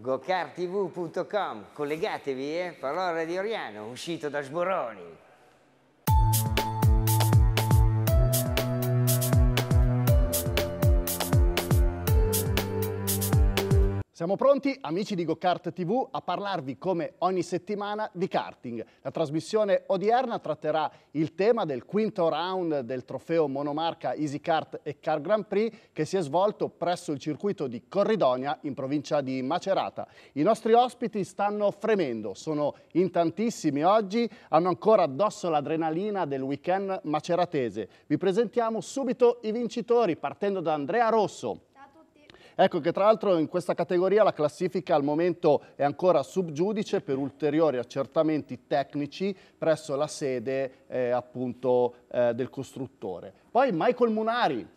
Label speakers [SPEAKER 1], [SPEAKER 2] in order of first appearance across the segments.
[SPEAKER 1] gocartv.com collegatevi eh? parola di Oriano uscito da Sboroni
[SPEAKER 2] Siamo pronti, amici di GoKart TV, a parlarvi come ogni settimana di karting. La trasmissione odierna tratterà il tema del quinto round del trofeo monomarca Easy Kart e Car Grand Prix che si è svolto presso il circuito di Corridonia in provincia di Macerata. I nostri ospiti stanno fremendo, sono in tantissimi oggi, hanno ancora addosso l'adrenalina del weekend maceratese. Vi presentiamo subito i vincitori partendo da Andrea Rosso Ecco che tra l'altro in questa categoria la classifica al momento è ancora subgiudice per ulteriori accertamenti tecnici presso la sede eh, appunto eh, del costruttore. Poi Michael Munari,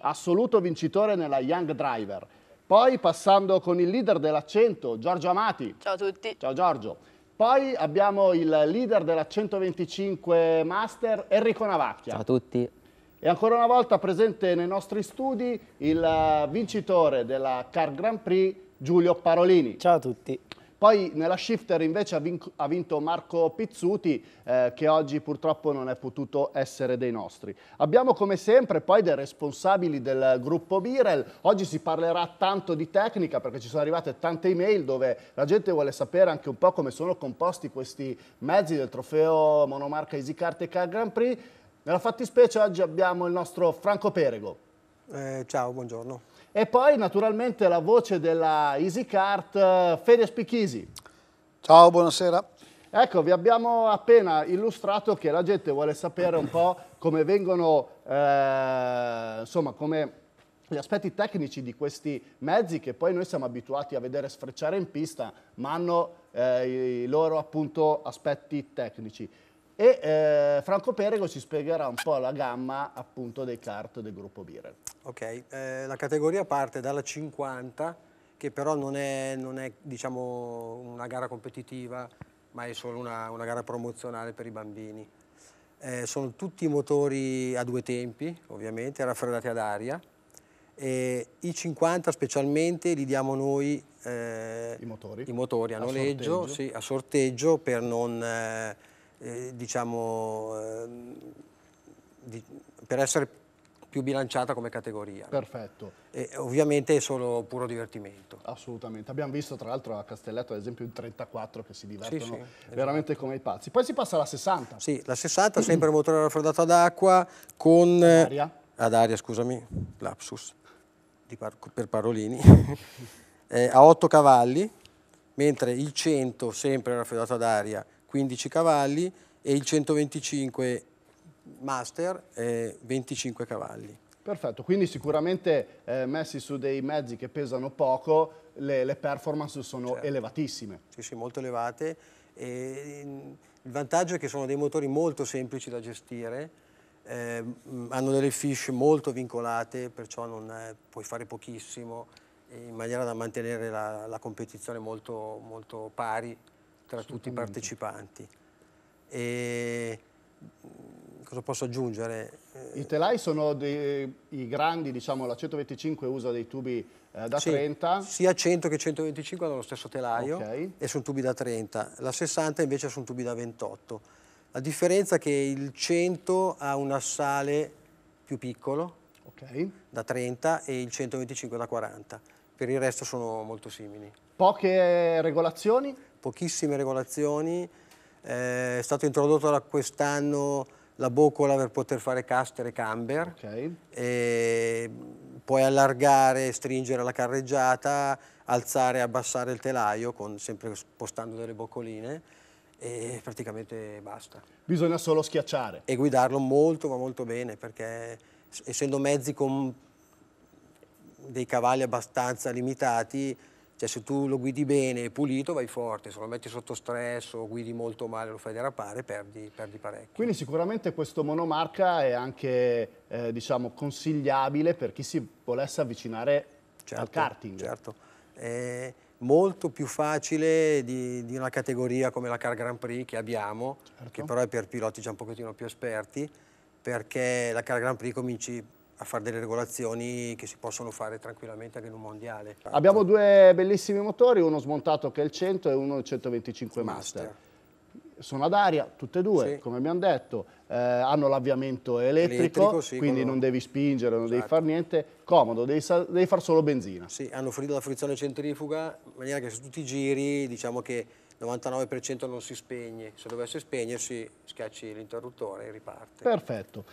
[SPEAKER 2] assoluto vincitore nella Young Driver. Poi passando con il leader dell'accento, Giorgio Amati. Ciao a tutti. Ciao Giorgio. Poi abbiamo il leader della 125 Master, Enrico Navacchia. Ciao a tutti. E ancora una volta presente nei nostri studi il eh, vincitore della Car Grand Prix, Giulio Parolini. Ciao a tutti. Poi nella shifter invece ha, vinto Marco Pizzuti eh, che oggi purtroppo non è potuto essere dei nostri. Abbiamo come sempre poi dei responsabili del gruppo Birel, oggi si parlerà tanto di tecnica perché ci sono arrivate tante email dove la gente vuole sapere anche un po' come sono composti questi mezzi del trofeo monomarca EasyCart e Car Grand Prix nella fattispecie oggi abbiamo il nostro Franco Perego. Eh, ciao, buongiorno. E poi naturalmente la voce della EasyCart, eh, Fede Spichisi. Ciao, buonasera. Ecco, vi abbiamo appena illustrato che la gente vuole sapere un po' come vengono, eh, insomma, come gli aspetti tecnici di questi mezzi che poi noi siamo abituati a vedere sfrecciare in pista, ma hanno eh, i loro appunto aspetti tecnici e eh, Franco Perego ci spiegherà un po' la gamma appunto dei kart del gruppo Birel.
[SPEAKER 3] Ok, eh, la categoria parte dalla 50 che però non è, non è diciamo, una gara competitiva ma è solo una, una gara promozionale per i bambini. Eh, sono tutti motori a due tempi ovviamente, raffreddati ad aria e i 50 specialmente li diamo noi eh, i motori. i, motori. a, a noleggio, sorteggio. Sì, a sorteggio per non eh, eh, diciamo, eh, di, per essere più bilanciata come categoria.
[SPEAKER 2] Perfetto.
[SPEAKER 3] E ovviamente è solo puro divertimento.
[SPEAKER 2] Assolutamente. Abbiamo visto tra l'altro a Castelletto ad esempio il 34 che si divertono sì, sì, esatto. veramente esatto. come i pazzi.
[SPEAKER 3] Poi si passa alla 60. Sì, la 60 sempre motore raffreddato ad acqua con... aria. Ad aria, scusami, lapsus, par per parolini. eh, a 8 cavalli, mentre il 100 sempre raffreddato ad aria 15 cavalli e il 125 Master eh, 25 cavalli.
[SPEAKER 2] Perfetto, quindi sicuramente eh, messi su dei mezzi che pesano poco le,
[SPEAKER 3] le performance sono certo. elevatissime. Sì, sì, molto elevate. E, mm, il vantaggio è che sono dei motori molto semplici da gestire, eh, hanno delle fish molto vincolate, perciò non, eh, puoi fare pochissimo in maniera da mantenere la, la competizione molto, molto pari tra tutti i partecipanti. E mm, cosa posso aggiungere? I telai sono
[SPEAKER 2] dei, i grandi, diciamo la 125 usa dei tubi eh, da sì, 30.
[SPEAKER 3] Sia 100 che 125 hanno lo stesso telaio okay. e sono tubi da 30, la 60 invece sono tubi da 28. La differenza è che il 100 ha un assale più piccolo, okay. da 30, e il 125 da 40 per il resto sono molto simili. Poche regolazioni? Pochissime regolazioni, eh, è stato introdotto da quest'anno la boccola per poter fare caster e camber, okay. e puoi allargare, e stringere la carreggiata, alzare e abbassare il telaio, con, sempre spostando delle boccoline e praticamente basta. Bisogna solo schiacciare. E guidarlo molto ma molto bene perché essendo mezzi con dei cavalli abbastanza limitati, cioè se tu lo guidi bene e pulito vai forte, se lo metti sotto stress o guidi molto male lo fai derapare perdi, perdi parecchio.
[SPEAKER 2] Quindi sicuramente questo monomarca è anche eh, diciamo,
[SPEAKER 3] consigliabile per chi si volesse avvicinare certo, al karting. Certo, è molto più facile di, di, una categoria come la Car Grand Prix che abbiamo, certo. che però è per piloti già un pochettino più esperti, perché la Car Grand Prix cominci a fare delle regolazioni che si possono fare tranquillamente anche in un mondiale.
[SPEAKER 2] Abbiamo due bellissimi motori, uno smontato che è il 100 e uno il 125 Master. Master sono ad aria, tutte e due, sì. come abbiamo detto, eh, hanno l'avviamento elettrico, elettrico sì, quindi non devi
[SPEAKER 3] spingere, non esatto. devi certo. fare niente, comodo, devi, devi fare solo benzina. Sì, hanno offrito la frizione centrifuga, in maniera che su tutti i giri, diciamo che il 99% non si spegne, se dovesse spegnersi schiacci l'interruttore e riparte.
[SPEAKER 2] Perfetto.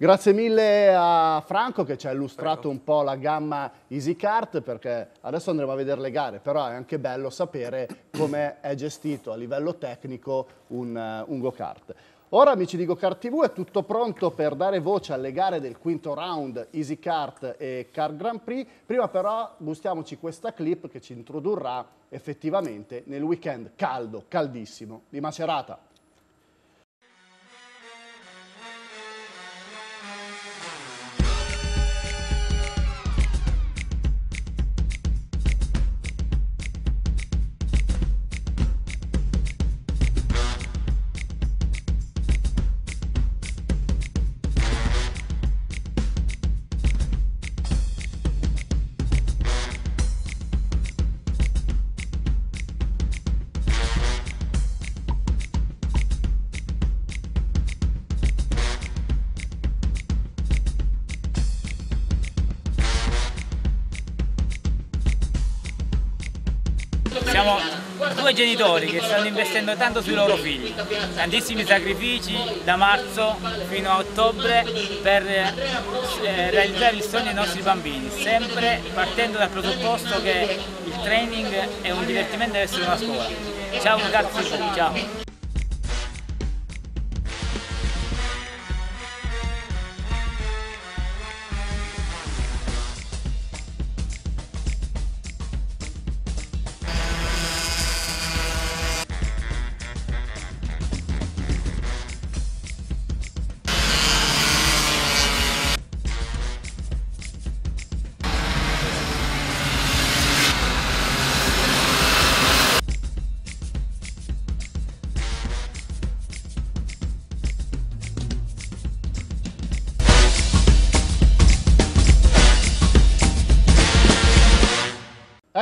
[SPEAKER 2] Grazie mille a Franco che ci ha illustrato Prego. un po' la gamma EasyCart perché adesso andremo a vedere le gare, però è anche bello sapere come è gestito a livello tecnico un, eh, un go-kart. Ora amici di GoCart TV è tutto pronto per dare voce alle gare del quinto round EasyCart e Car Grand Prix, prima però gustiamoci questa clip che ci introdurrà effettivamente nel weekend caldo, caldissimo di Macerata.
[SPEAKER 4] genitori che stanno investendo tanto sui loro figli, tantissimi sacrifici da marzo fino a ottobre per eh, eh, realizzare il sogno dei nostri bambini, sempre partendo dal presupposto che il training è un divertimento e deve essere una scuola. Ciao ragazzi, ciao!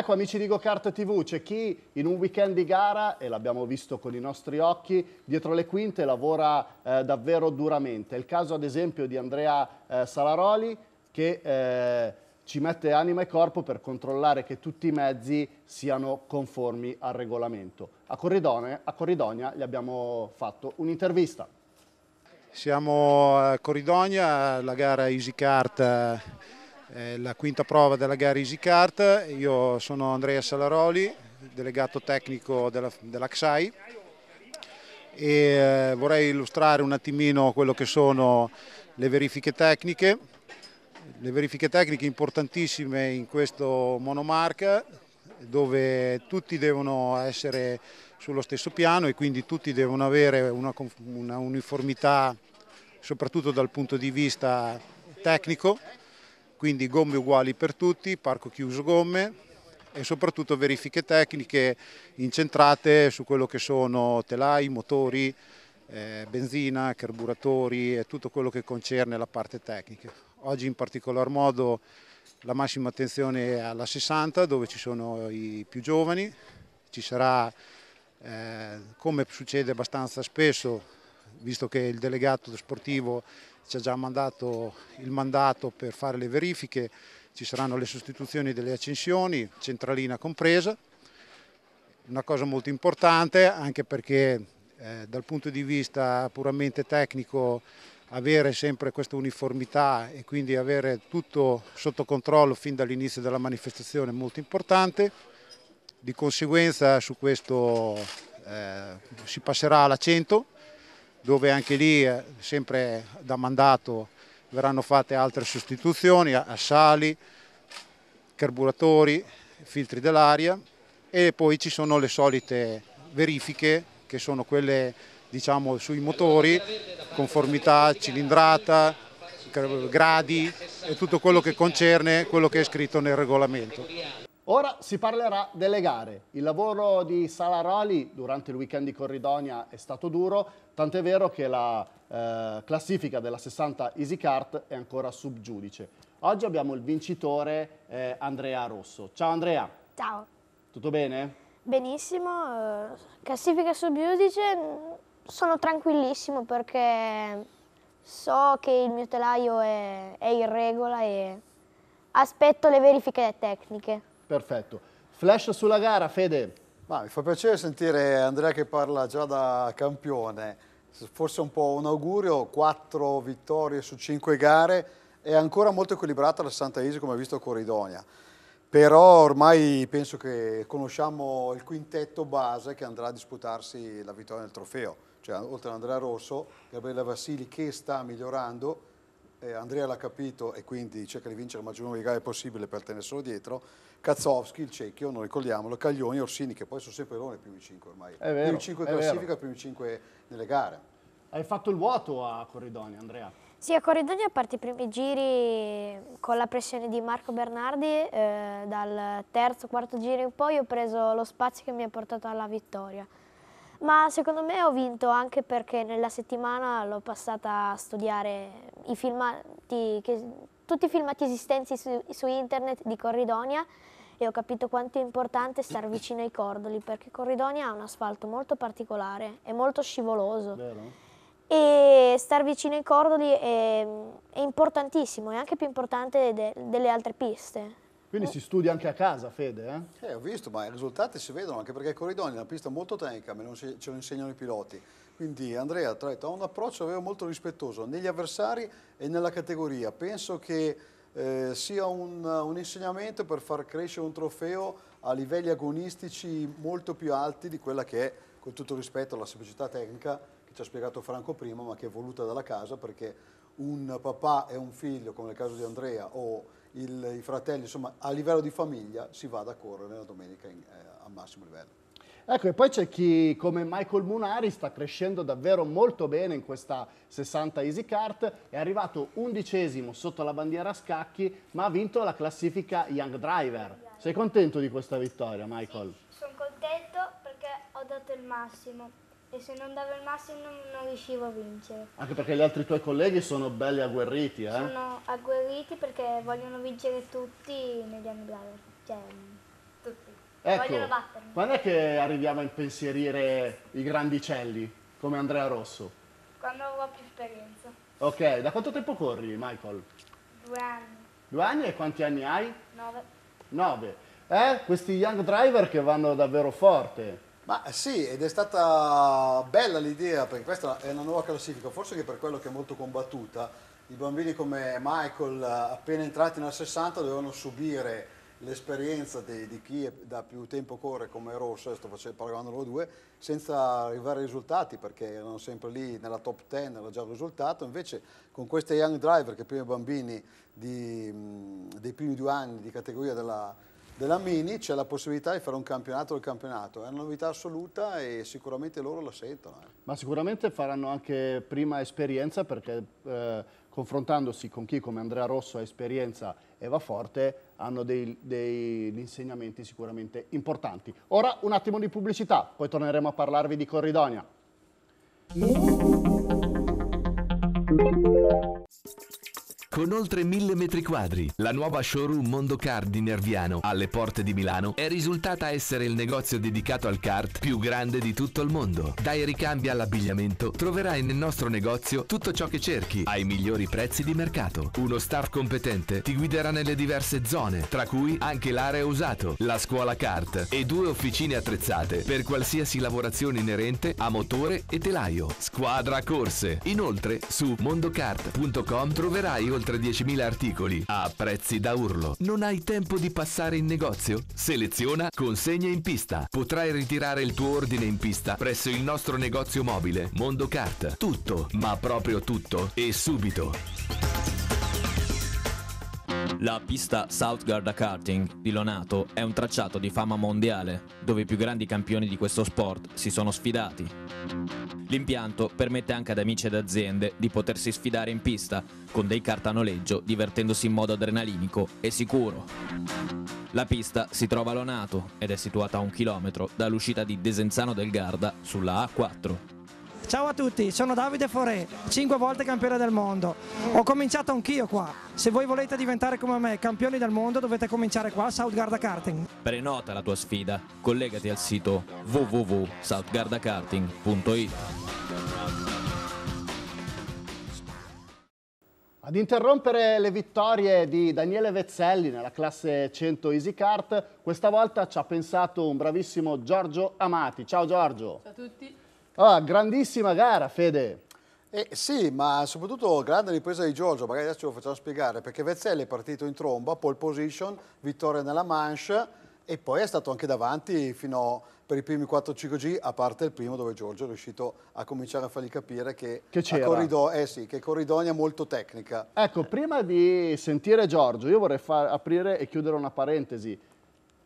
[SPEAKER 2] Ecco amici di GoCart TV, c'è chi in un weekend di gara, e l'abbiamo visto con i nostri occhi, dietro le quinte lavora eh, davvero duramente. È il caso ad esempio di Andrea eh, Salaroli che eh, ci mette anima e corpo per controllare che tutti i mezzi siano conformi al regolamento. A Corridonia, a Corridonia gli abbiamo fatto
[SPEAKER 5] un'intervista. Siamo a Corridonia, la gara Easy Kart eh, è la quinta prova della gara Easy Kart, io sono Andrea Salaroli, delegato tecnico della, della CSAI e eh, vorrei illustrare un attimino quello che sono le verifiche tecniche, le verifiche tecniche importantissime in questo monomarca dove tutti devono essere sullo stesso piano e quindi tutti devono avere una, una uniformità soprattutto dal punto di vista tecnico quindi gomme uguali per tutti, parco chiuso gomme e soprattutto verifiche tecniche incentrate su quello che sono telai, motori, eh, benzina, carburatori e tutto quello che concerne la parte tecnica. Oggi in particolar modo la massima attenzione è alla 60 dove ci sono i più giovani, ci sarà eh, come succede abbastanza spesso, visto che il delegato sportivo ci ha già mandato il mandato per fare le verifiche, ci saranno le sostituzioni delle accensioni, centralina compresa. Una cosa molto importante anche perché eh, dal punto di vista puramente tecnico avere sempre questa uniformità e quindi avere tutto sotto controllo fin dall'inizio della manifestazione è molto importante. Di conseguenza su questo eh, si passerà all'accento dove anche lì eh, sempre da mandato verranno fatte altre sostituzioni, assali, carburatori, filtri dell'aria e poi ci sono le solite verifiche che sono quelle diciamo, sui motori, conformità, cilindrata, gradi e tutto quello che concerne quello che è scritto nel regolamento.
[SPEAKER 2] Ora si parlerà delle gare. Il lavoro di Sala Salaroli durante il weekend di Corridonia è stato duro, Tant'è vero che la eh, classifica della 60 Easy Kart è ancora sub giudice. Oggi abbiamo il vincitore eh, Andrea Rosso. Ciao Andrea. Ciao. Tutto bene?
[SPEAKER 6] Benissimo, eh, classifica sub giudice mm, sono tranquillissimo perché so che il mio telaio è, è in regola e aspetto le verifiche tecniche.
[SPEAKER 2] Perfetto. Flash
[SPEAKER 7] sulla gara, Fede. Ma mi fa piacere sentire Andrea che parla già da campione, forse un po' un augurio, quattro vittorie su cinque gare, è ancora molto equilibrata la Santa Isi, come ha visto Coridonia, però ormai penso che conosciamo il quintetto base che andrà a disputarsi la vittoria nel trofeo, cioè oltre ad Andrea Rosso, Gabriella Vassili che sta migliorando, eh, Andrea l'ha capito e quindi cerca di vincere il maggior numero di gare possibile per tenere solo dietro, Kazowski, il Cecchio, non ricordiamolo, Caglioni, Orsini, che poi sono sempre loro nei primi 5 ormai. È vero, primi 5 in classifica, primi 5 nelle
[SPEAKER 2] gare. Hai fatto il vuoto a Corridonia, Andrea?
[SPEAKER 6] Sì, a Corridonia, a parte i primi giri con la pressione di Marco Bernardi, eh, dal terzo, quarto giro in poi ho preso lo spazio che mi ha portato alla vittoria. Ma secondo me ho vinto anche perché nella settimana l'ho passata a studiare i filmati che tutti i filmati esistenti su, su internet di Corridonia e ho capito quanto è importante stare vicino ai cordoli perché Corridonia ha un asfalto molto particolare, è molto scivoloso. Vero? E stare vicino ai cordoli è, è importantissimo, è anche più importante de, delle altre piste.
[SPEAKER 2] Quindi si studia anche a casa, Fede? Eh? eh? ho visto, ma
[SPEAKER 7] i risultati si vedono anche perché Corridonia è una pista molto tecnica, ce lo insegnano i piloti. Quindi Andrea, ha un approccio aveva molto rispettoso negli avversari e nella categoria. Penso che eh, sia un, un, insegnamento per far crescere un trofeo a livelli agonistici molto più alti di quella che è, con tutto rispetto, alla semplicità tecnica che ci ha spiegato Franco prima, ma che è voluta dalla casa perché un papà e un figlio, come nel caso di Andrea, o il, i fratelli, insomma, a livello di famiglia si vada a correre la domenica in, eh, a massimo livello.
[SPEAKER 2] Ecco, e poi c'è chi come Michael Munari sta crescendo davvero molto bene in questa 60 Easy Kart, è arrivato undicesimo sotto la bandiera a scacchi, ma ha vinto la classifica Young Driver. Sei contento di questa vittoria, Michael?
[SPEAKER 6] Sì, sono contento perché ho dato il massimo e se non davo il massimo non riuscivo a vincere.
[SPEAKER 2] Anche perché gli altri tuoi colleghi sono belli agguerriti, eh?
[SPEAKER 6] Sono agguerriti perché vogliono vincere tutti negli Young driver, cioè
[SPEAKER 2] Ecco, quando è che arriviamo a impensierire i grandicelli come Andrea Rosso?
[SPEAKER 6] Quando ho più esperienza.
[SPEAKER 2] Ok, da quanto tempo corri, Michael? Due anni. Due anni e quanti anni hai? Nove. Nove. Eh, questi young driver che vanno davvero forte. Ma sì, ed è stata bella l'idea, perché questa
[SPEAKER 7] è una nuova classifica, forse anche per quello che è molto combattuta. I bambini come Michael, appena entrati nel 60, dovevano subire l'esperienza di, di, chi da più tempo corre come Rosso, sto facendo, loro due, senza arrivare ai risultati perché erano sempre lì nella top 10, era già un risultato, invece con queste young driver che prima i bambini di, dei primi due anni di categoria della, della Mini c'è la possibilità di fare un campionato del campionato, è una novità assoluta e sicuramente loro la sentono. Eh.
[SPEAKER 2] Ma sicuramente faranno anche prima esperienza perché eh, confrontandosi con chi come Andrea Rosso ha esperienza e va forte, hanno degli insegnamenti sicuramente importanti. Ora un attimo di pubblicità, poi torneremo a parlarvi di Corridonia con oltre 1000 metri quadri. La nuova showroom Mondocar di Nerviano, alle porte di Milano, è risultata essere
[SPEAKER 8] il negozio dedicato al kart più grande di tutto il mondo. Dai ricambi all'abbigliamento troverai nel nostro negozio tutto ciò che cerchi ai migliori prezzi di mercato. Uno staff
[SPEAKER 2] competente ti guiderà nelle diverse zone, tra cui anche l'area usato, la scuola kart e due officine attrezzate per qualsiasi lavorazione inerente a motore e telaio. Squadra corse. Inoltre su mondocart.com troverai oltre oltre 10.000 articoli
[SPEAKER 8] a prezzi da urlo. Non hai tempo di passare in negozio? Seleziona Consegna in pista. Potrai ritirare il tuo ordine in pista presso il nostro negozio mobile Mondo Kart. Tutto, ma proprio tutto e subito. La pista South Garda Karting di Lonato è un tracciato di fama mondiale, dove i più grandi campioni di questo sport si sono sfidati. L'impianto permette anche ad amici ed aziende di potersi sfidare in pista con dei noleggio, divertendosi in modo adrenalinico e sicuro. La pista si trova a Lonato ed è situata a un chilometro dall'uscita di Desenzano del Garda sulla A4.
[SPEAKER 1] Ciao a tutti, sono Davide Forè, 5 volte campione del mondo. Ho cominciato anch'io qua. Se voi volete diventare come me campioni del mondo dovete cominciare qua a Southgarda Karting.
[SPEAKER 8] Prenota la tua sfida, collegati al sito www.southgardakarting.it
[SPEAKER 2] Ad interrompere le vittorie di Daniele Vezzelli nella classe 100 Easy Kart, questa volta ci ha pensato un bravissimo Giorgio Amati. Ciao Giorgio! Ciao a tutti! Ah, grandissima gara, Fede. Eh, sì, ma soprattutto grande ripresa di Giorgio, magari adesso ce lo facciamo spiegare, perché
[SPEAKER 7] Vezzelli è partito in tromba, pole position, vittoria nella manche e poi è stato anche davanti fino per i primi 4-5 G, a parte il primo dove Giorgio è riuscito a cominciare a fargli capire che, che, corrido eh sì, che Corridonia è molto tecnica.
[SPEAKER 2] Ecco, prima di sentire Giorgio, io vorrei aprire e chiudere una parentesi.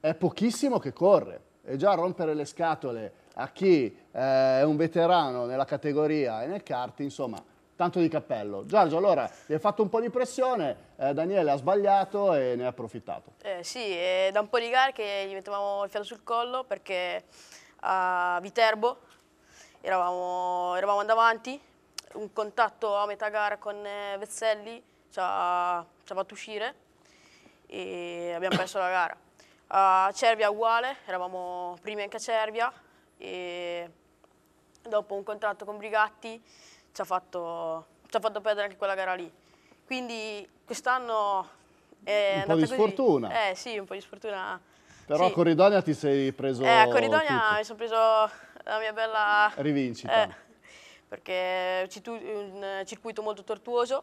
[SPEAKER 2] È pochissimo che corre, è già a rompere le scatole a chi eh, è un veterano nella categoria e nel kart, insomma, tanto di cappello. Giorgio, allora, gli hai fatto un po' di pressione, eh, Daniele ha sbagliato e ne ha approfittato.
[SPEAKER 9] Eh, sì, eh, da un po' di gare che gli mettevamo il fiato sul collo perché a Viterbo eravamo, eravamo avanti, un contatto a metà gara con eh, Vezzelli ci ha, ci ha fatto uscire e abbiamo perso la gara. A Cervia uguale, eravamo primi anche a Cervia, e dopo un contratto con Brigatti ci ha fatto, ci ha fatto perdere anche quella gara lì. Quindi quest'anno è un po' di così. sfortuna. Eh sì, un po' di sfortuna. Però sì. a
[SPEAKER 2] Corridonia ti sei preso Eh, a Corridonia tutto. mi
[SPEAKER 9] sono preso la mia bella... Rivincita. Eh, perché è un circuito molto tortuoso,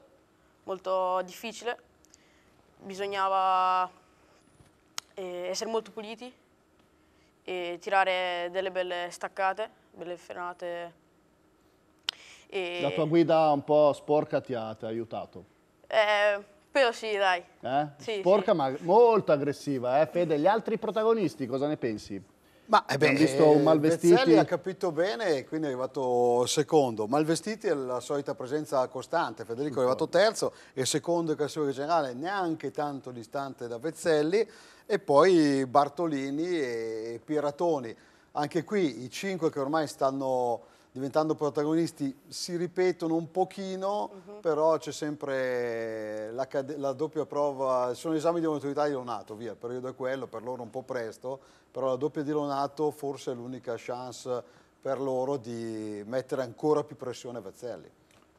[SPEAKER 9] molto difficile. Bisognava eh, essere molto puliti, e tirare delle belle staccate, belle frenate. E... La tua guida
[SPEAKER 2] un po' sporca ti ha, ti ha aiutato?
[SPEAKER 9] Eh, però sì, dai.
[SPEAKER 2] Eh? Sì, sporca sì. ma molto aggressiva, eh? Fede, gli altri protagonisti cosa ne pensi? Ma eh beh, visto un eh, Malvestiti. Bezzelli ha
[SPEAKER 7] capito bene, e quindi è arrivato secondo. Malvestiti è la solita presenza costante. Federico è arrivato terzo e secondo in classifica generale, neanche tanto distante da Vezzelli e poi Bartolini e Piratoni. Anche qui i cinque che ormai stanno diventando protagonisti si ripetono un pochino, uh mhm. -huh. però c'è sempre la, la, doppia prova, sono esami di maturità di Lonato, via, il periodo è quello, per loro un po' presto, però la doppia di Lonato forse è l'unica chance per loro di mettere ancora più pressione a Vezzelli.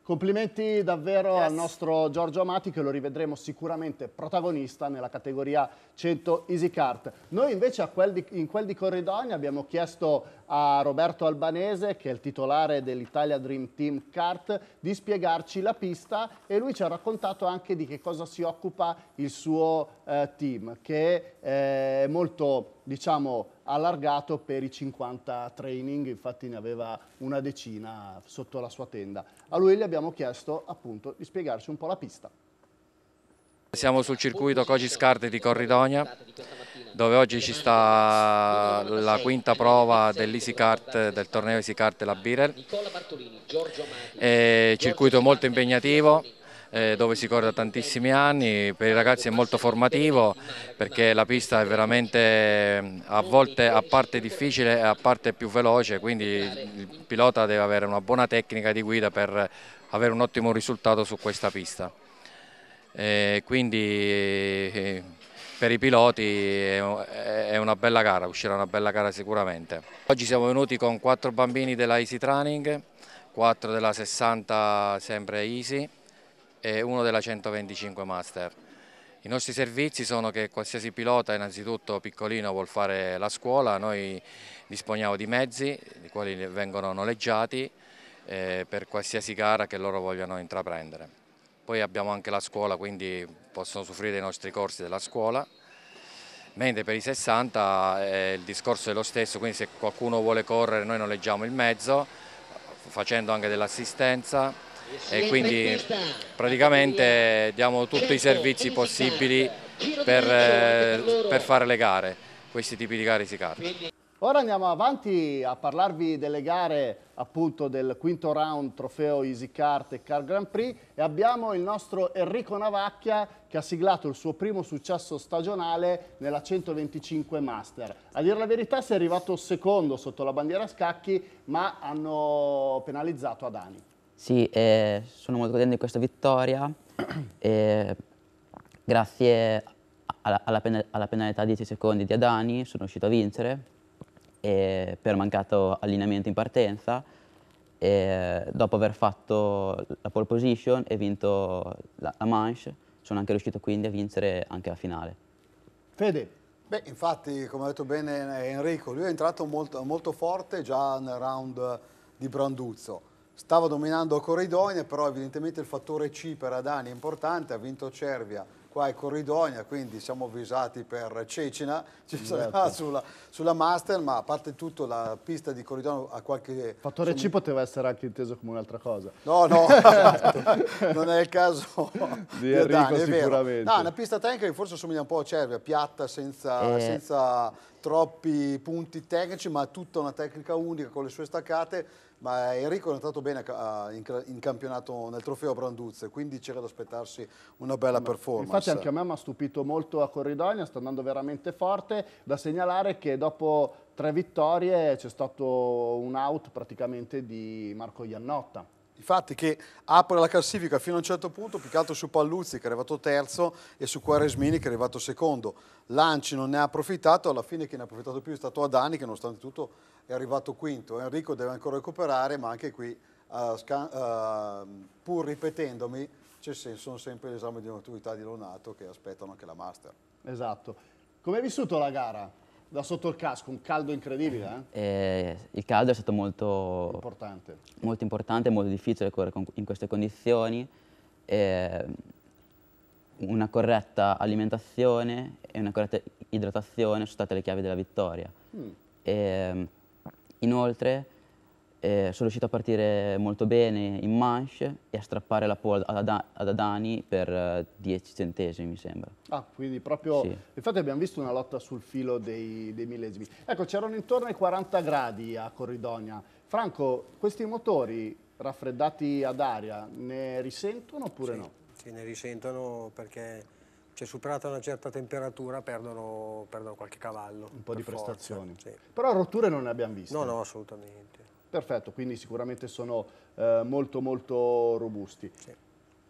[SPEAKER 2] Complimenti davvero yes. al nostro Giorgio Amati che lo rivedremo sicuramente protagonista nella categoria 100 Easy Kart. Noi invece quel di, in quel di Corridonia abbiamo chiesto a Roberto Albanese, che è il titolare dell'Italia Dream Team Kart, di spiegarci la pista e lui ci ha raccontato anche di che cosa si occupa il suo eh, team, che è eh, molto diciamo allargato per i 50 training, infatti ne aveva una decina sotto la sua tenda a lui gli abbiamo chiesto appunto di spiegarci un po' la pista.
[SPEAKER 8] Siamo sul circuito Cogi Scarte di Corridonia dove oggi ci sta la quinta prova dell'EasyCart, del torneo EasyCart della Birel. È eh, circuito molto impegnativo, eh, dove si corre da tantissimi anni, per i ragazzi è molto formativo perché la pista è veramente eh, a volte a parte difficile e a parte più veloce, quindi il pilota deve avere una buona tecnica di guida per avere un ottimo risultato su questa pista. Eh, quindi eh, per i piloti è una bella gara, uscirà una bella gara sicuramente. Oggi siamo venuti con quattro bambini della Easy Training, quattro della 60 sempre Easy e uno della 125 Master. I nostri servizi sono che qualsiasi pilota, innanzitutto piccolino, vuol fare la scuola, noi disponiamo di mezzi, i quali vengono noleggiati eh, per qualsiasi gara che loro vogliono intraprendere. Poi abbiamo anche la scuola, quindi possono soffrire dei nostri corsi della scuola, mentre per i 60 eh, il discorso è lo stesso, quindi se qualcuno vuole correre noi noleggiamo il mezzo, facendo anche dell'assistenza, e quindi praticamente diamo tutti i servizi possibili per, eh, per fare le gare, questi tipi di gare si cartano.
[SPEAKER 2] Ora andiamo avanti a parlarvi delle gare appunto del quinto round trofeo Easy Kart e Car Grand Prix e abbiamo il nostro Enrico Navacchia che ha siglato il suo primo successo stagionale nella 125 Master. A dire la verità si è arrivato secondo sotto la bandiera a scacchi ma hanno penalizzato Adani.
[SPEAKER 4] Sì, eh, sono molto contento di questa vittoria. eh, grazie alla, alla, pena, alla, penalità a 10 secondi di Adani sono riuscito a vincere eh, per mancato allineamento in partenza. dopo aver fatto la pole position e vinto la, la manche, sono anche riuscito quindi a vincere anche la finale.
[SPEAKER 7] Fede, Beh, infatti, come ha detto bene Enrico, lui è entrato molto, molto forte già nel round di Branduzzo stava dominando Corridonia, però evidentemente il fattore C per Adani è importante, ha vinto Cervia qua è Corridonia, quindi siamo avvisati per Cecina, ci esatto. sarà certo. sulla, sulla, Master, ma a parte tutto la pista di Corridonia ha qualche... Fattore insomma... C
[SPEAKER 2] poteva essere anche inteso come un'altra cosa. No, no, esatto.
[SPEAKER 7] non è il caso di Enrico Adani, sicuramente. No, una pista tecnica che forse somiglia un po' a Cervia, piatta, senza, eh. senza troppi punti tecnici, ma tutta una tecnica unica con le sue staccate ma Enrico è andato bene ah,
[SPEAKER 2] in, campionato nel trofeo Branduzze, quindi c'era da aspettarsi una bella performance. Infatti anche a me mi ha stupito molto a Corridogna, sta andando veramente forte, da segnalare che dopo tre vittorie c'è stato un out praticamente di Marco Iannotta infatti che apre la classifica fino a un certo punto, più che altro su Palluzzi che è arrivato terzo e su
[SPEAKER 7] Quaresmini che è arrivato secondo. Lanci non ne ha approfittato, alla fine chi ne ha approfittato più è stato Adani che nonostante tutto è arrivato quinto, Enrico deve ancora recuperare, ma anche qui, uh, uh, pur ripetendomi, c'è senso sempre l'esame di maturità di Lonato che
[SPEAKER 2] aspettano anche la Master. Esatto. Come hai vissuto la gara? Da sotto il casco, un caldo incredibile.
[SPEAKER 4] Eh? Eh, il caldo è stato molto
[SPEAKER 2] importante.
[SPEAKER 4] molto importante, molto difficile correre in queste condizioni. Eh, una corretta alimentazione e una corretta idratazione sono state le chiavi della vittoria. Mm. E, ehm, Inoltre eh, sono riuscito a partire molto bene in manche e a strappare la pole ad, Adani per 10 eh, centesimi, mi sembra.
[SPEAKER 2] Ah, quindi proprio... Sì. Infatti abbiamo visto una lotta sul filo dei, dei millesimi. Ecco, c'erano intorno ai 40 gradi a Corridonia. Franco, questi motori raffreddati
[SPEAKER 3] ad aria ne risentono oppure sì, no? Sì, ne risentono perché cioè superata una certa temperatura perdono, perdono qualche cavallo. Un po' di forza, prestazioni. Sì. Però rotture
[SPEAKER 2] non ne abbiamo viste. No, no,
[SPEAKER 3] assolutamente.
[SPEAKER 2] Perfetto, quindi sicuramente sono eh, molto molto robusti. Sì.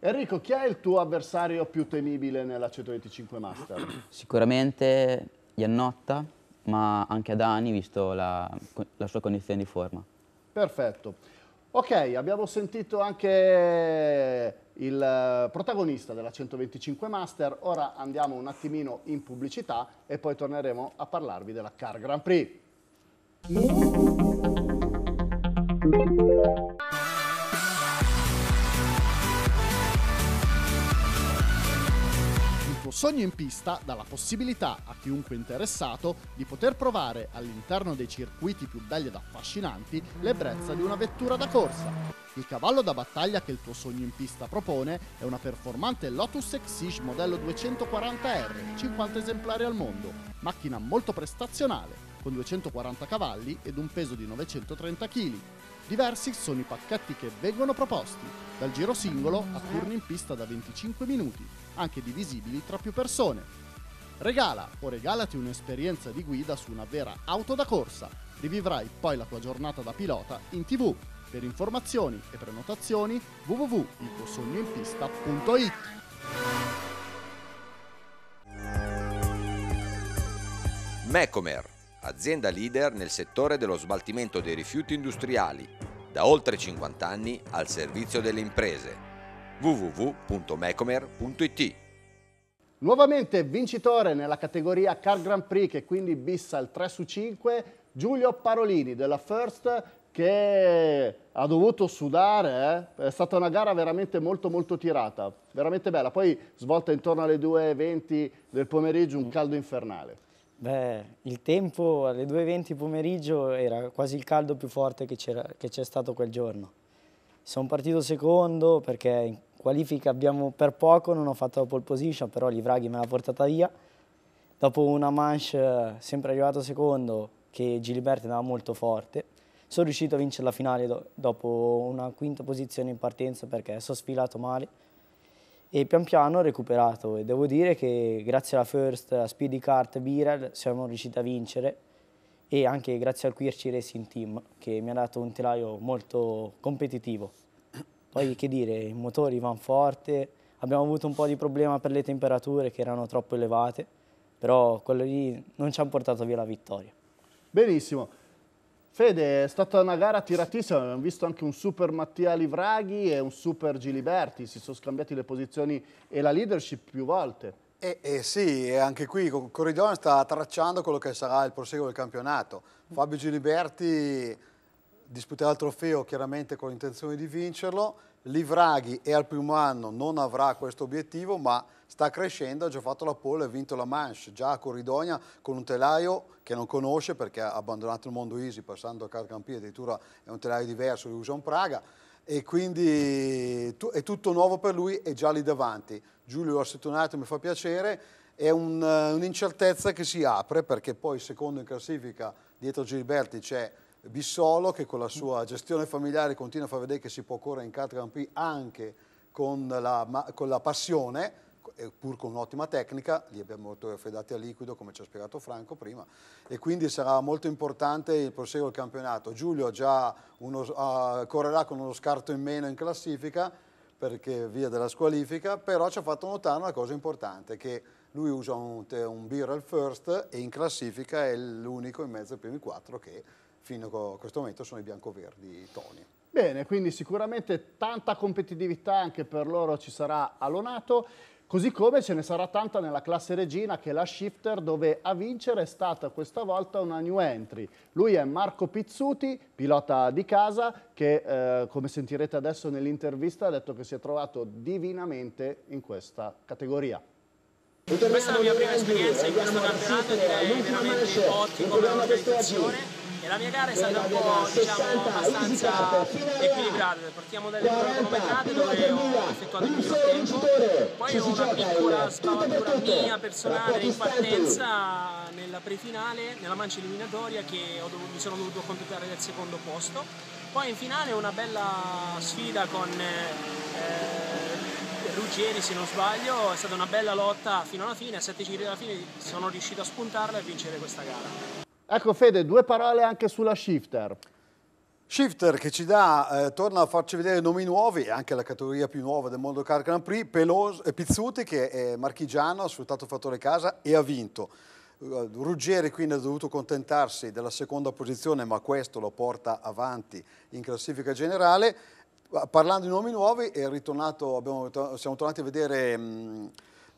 [SPEAKER 2] Enrico, chi è il tuo avversario più temibile nella 125 Master?
[SPEAKER 4] Sicuramente Iannotta, ma anche Dani, visto la, la sua condizione di forma.
[SPEAKER 2] Perfetto. Ok, abbiamo sentito anche il eh, protagonista della 125 Master. Ora andiamo un attimino in pubblicità e poi torneremo a parlarvi della Car Grand Prix. Il tuo sogno in pista dà la possibilità a chiunque interessato di poter provare all'interno dei circuiti più belli ed affascinanti l'ebbrezza di una vettura da corsa. Il cavallo da battaglia che il tuo sogno in pista propone è una performante Lotus Exige modello 240R, 50 esemplari al mondo, macchina molto prestazionale, con 240 cavalli ed un peso di 930 kg. Diversi sono i pacchetti che vengono proposti, dal giro singolo a turni in pista da 25 minuti, anche divisibili tra più persone. Regala o regalati un'esperienza di guida su una vera auto da corsa. Rivivrai poi la tua giornata da pilota in tv per informazioni e prenotazioni www.iltuosognoinpista.it
[SPEAKER 3] Mecomer, azienda leader nel settore dello smaltimento dei rifiuti industriali, da oltre 50 anni al servizio delle imprese. www.mecomer.it
[SPEAKER 2] Nuovamente vincitore nella categoria Car Grand Prix che quindi bissa il 3 su 5, Giulio Parolini della First che ha dovuto sudare, eh? è stata una gara veramente molto molto tirata, veramente bella, poi svolta intorno alle 2.20 del pomeriggio, un mm. caldo infernale.
[SPEAKER 1] Beh, il tempo alle 2.20 pomeriggio era quasi il caldo più forte che c'è stato quel giorno. Sono partito secondo perché in qualifica abbiamo per poco, non ho fatto la pole position, però Livraghi me l'ha portata via. Dopo una manche eh, sempre arrivato secondo, che Giliberti andava molto forte, sono riuscito a vincere la finale do dopo una quinta posizione in partenza perché sono sfilato male e pian piano ho recuperato e devo dire che grazie alla First, a Speedy Kart, Birel siamo riusciti a vincere e anche grazie al Quirci Racing Team che mi ha dato un telaio molto competitivo. Poi che dire, i motori vanno forte, abbiamo avuto un po' di problema per le temperature che erano troppo elevate, però quello lì non ci ha portato via la vittoria. Benissimo,
[SPEAKER 2] Fede, è stata una gara tiratissima, abbiamo visto anche un super Mattia Livraghi e un super Giliberti, si sono scambiati le posizioni e la leadership più volte.
[SPEAKER 7] Eh, eh sì, anche qui Corridone sta tracciando quello che sarà il proseguo del campionato. Mm. Fabio Giliberti disputerà il trofeo chiaramente con l'intenzione di vincerlo, Livraghi è al primo anno, non avrà questo obiettivo ma sta crescendo, ha già fatto la pole e vinto la Manche, già a Corridonia con un telaio che non conosce perché ha abbandonato il mondo Easy passando a Carcampi, addirittura è un telaio diverso, lui usa un Praga e quindi è tutto nuovo per lui e già lì davanti. Giulio lo ha sottolineato, mi fa piacere, è un, eh, un'incertezza che si apre perché poi secondo in classifica dietro Gilberti c'è Bissolo che con la sua gestione familiare continua a far vedere che si può correre in Cat Grand anche con la, con la passione pur con un'ottima tecnica, li abbiamo affidati a liquido come ci ha spiegato Franco prima e quindi sarà molto importante il proseguo del campionato. Giulio già uno, uh, correrà con uno scarto in meno in classifica perché via della squalifica, però ci ha fatto notare una cosa importante che lui usa un, un beer first e in classifica è l'unico in mezzo ai primi quattro che fino a questo momento sono i biancoverdi Toni.
[SPEAKER 2] Bene, quindi sicuramente tanta competitività anche per loro ci sarà a Lonato. Così come ce ne sarà tanta nella classe regina che è la shifter dove a vincere è stata questa volta una new entry. Lui è Marco Pizzuti, pilota di casa, che eh, come sentirete adesso nell'intervista ha detto che si è trovato divinamente in questa categoria.
[SPEAKER 8] Questa è la mia prima esperienza in questo campionato, direi veramente ottima organizzazione
[SPEAKER 4] e la mia gara è stata un po' diciamo abbastanza equilibrata partiamo dalle
[SPEAKER 5] cronometrate dove
[SPEAKER 4] ho effettuato il miglior tempo poi ho una piccola sbavatura mia personale in partenza nella prefinale nella mancia eliminatoria che dovuto, mi sono dovuto completare del secondo posto poi in finale una bella sfida con eh, Ruggeri se non sbaglio, è stata una bella lotta fino alla fine, a 7 giri dalla fine sono riuscito a spuntarla e vincere questa gara.
[SPEAKER 2] Ecco Fede, due parole anche sulla Shifter. Shifter che ci dà, eh, torna a farci vedere nomi
[SPEAKER 7] nuovi, anche la categoria più nuova del mondo Car Grand Prix, Pelos, eh, Pizzuti che è marchigiano, ha sfruttato il fattore casa e ha vinto. Uh, eh, Ruggeri quindi ha dovuto contentarsi della seconda posizione, ma questo lo porta avanti in classifica generale. Parlando di nomi nuovi, tornato, abbiamo, siamo tornati a vedere... Mh, mm,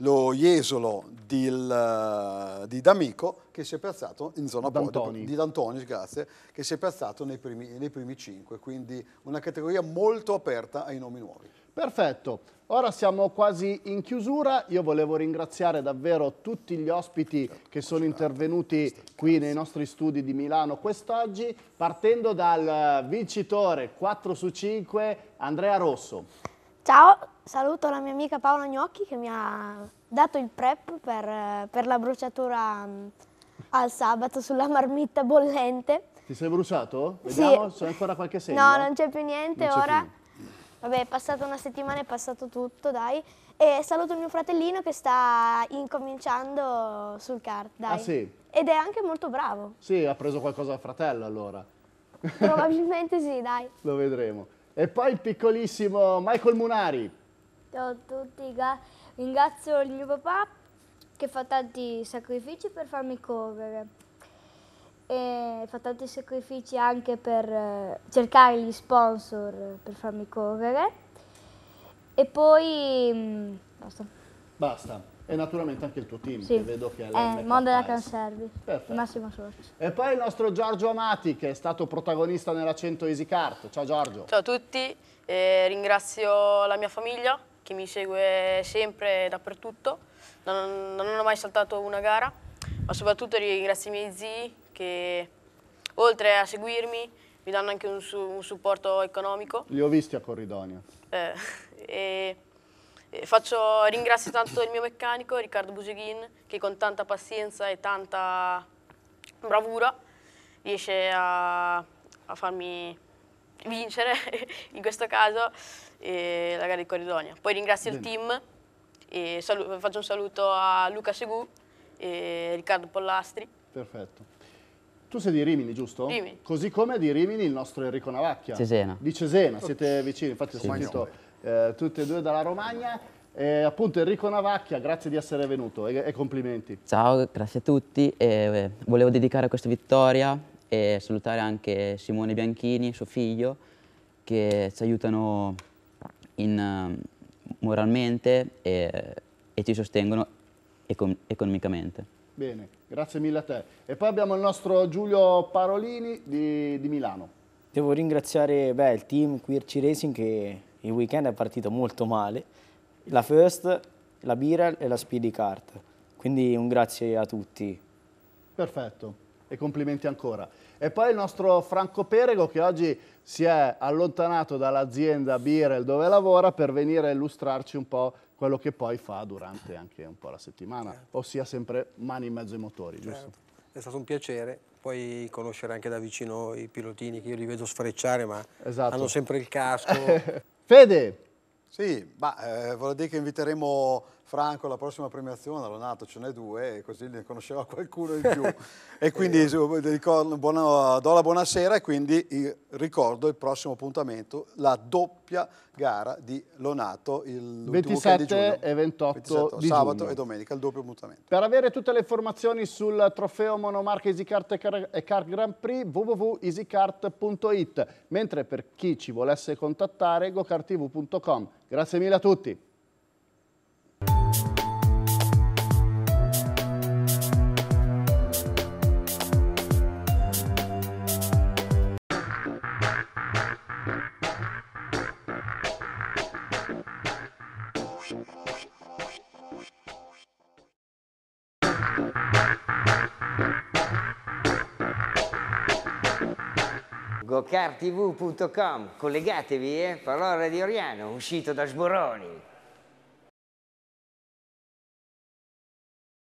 [SPEAKER 7] lo Jesolo di, eh, di D'Amico che si è piazzato in zona D'Antoni. di D'Antoni, grazie, che si è piazzato nei primi, nei primi cinque, quindi una categoria molto aperta
[SPEAKER 2] ai nomi nuovi. Perfetto, ora siamo quasi in chiusura, io volevo ringraziare davvero tutti gli ospiti certo, che sono intervenuti qui nei nostri studi di Milano quest'oggi, partendo dal vincitore 4 su 5 Andrea Rosso.
[SPEAKER 6] Ciao, saluto la mia amica Paola Gnocchi che mi ha dato il prep per, per la bruciatura mm, al sabato sulla marmitta bollente.
[SPEAKER 2] Ti sei bruciato? Vediamo, sì. c'è ancora qualche segno? No, non
[SPEAKER 6] c'è più niente ora. Più. Vabbè, è passata una settimana, è passato tutto, dai. E saluto mio fratellino che sta incominciando sul kart, ah, dai. Ah sì? Ed è anche molto bravo.
[SPEAKER 2] Sì, ha preso qualcosa dal fratello allora.
[SPEAKER 6] Probabilmente sì, dai.
[SPEAKER 2] Lo vedremo. E poi il piccolissimo Michael Munari.
[SPEAKER 6] Ciao a tutti, ringrazio il mio papà che fa tanti sacrifici per farmi correre e fa tanti sacrifici anche per eh, cercare gli sponsor per farmi correre e poi mm, basta.
[SPEAKER 2] Basta e naturalmente anche il tuo team sì. che vedo che è eh, Mondela
[SPEAKER 9] Canservi, Massimo Sorci.
[SPEAKER 2] E poi il nostro Giorgio Amati che è stato protagonista nella 100 Easy Cart. Ciao Giorgio.
[SPEAKER 9] Ciao a tutti, eh, ringrazio la mia famiglia che mi segue sempre e dappertutto. Non, non, ho mai saltato una gara, ma soprattutto ringrazio i miei zii che oltre a seguirmi mi danno anche un, su, un supporto economico.
[SPEAKER 2] Li ho visti a Corridonia.
[SPEAKER 9] Eh, e eh, faccio, ringrazio tanto il mio meccanico Riccardo Buseghin che con tanta pazienza e tanta bravura riesce a, a farmi vincere in questo caso e eh, la gara di Coridonia. Poi ringrazio Bene. il team e faccio un saluto a Luca Segù e Riccardo Pollastri.
[SPEAKER 2] Perfetto. Tu sei di Rimini, giusto? Rimini. Così come di Rimini il nostro Enrico Navacchia. Cesena. Di Cesena, siete vicini, infatti ho sì, eh, tutte e due dalla Romagna. E appunto Enrico Navacchia, grazie di essere venuto e, e complimenti.
[SPEAKER 4] Ciao, grazie a tutti. E, eh, volevo dedicare questa vittoria e salutare anche Simone Bianchini, suo figlio, che ci aiutano in, eh, moralmente e, e, ci sostengono econ economicamente.
[SPEAKER 2] Bene, grazie mille a te. E poi abbiamo il nostro Giulio Parolini di, di Milano.
[SPEAKER 1] Devo ringraziare beh, il team Quirci Racing che il weekend è partito molto male, la First, la Birel e la Speedy Kart. quindi un grazie a tutti.
[SPEAKER 2] Perfetto e complimenti ancora. E poi il nostro Franco Perego che oggi si è allontanato dall'azienda Birel dove lavora per venire a illustrarci un po' quello che poi fa durante anche un po' la settimana, certo. ossia sempre mani in mezzo ai motori, certo. giusto?
[SPEAKER 3] È stato un piacere, poi conoscere anche da vicino i pilotini che io li vedo sfrecciare ma esatto. hanno sempre il casco. Fede!
[SPEAKER 7] Sì, ma eh, vorrei dire che inviteremo Franco la prossima premiazione, Renato ce n'è due e così ne conosceva qualcuno in più. e quindi eh. ricordo, buona, do la buonasera e quindi ricordo il prossimo appuntamento, la doppia gara di Lonato il 27 giugno, e
[SPEAKER 2] 28 27, di sabato giugno. e
[SPEAKER 7] domenica, il doppio
[SPEAKER 2] appuntamento. Per avere tutte le informazioni sul trofeo monomarca EasyCart e Car, e Car Grand Prix www.easycart.it, mentre per chi ci volesse contattare gocartv.com. Grazie mille a tutti.
[SPEAKER 1] www.cartv.com. Collegatevi, eh? Parola di Oriano, uscito da Sboroni.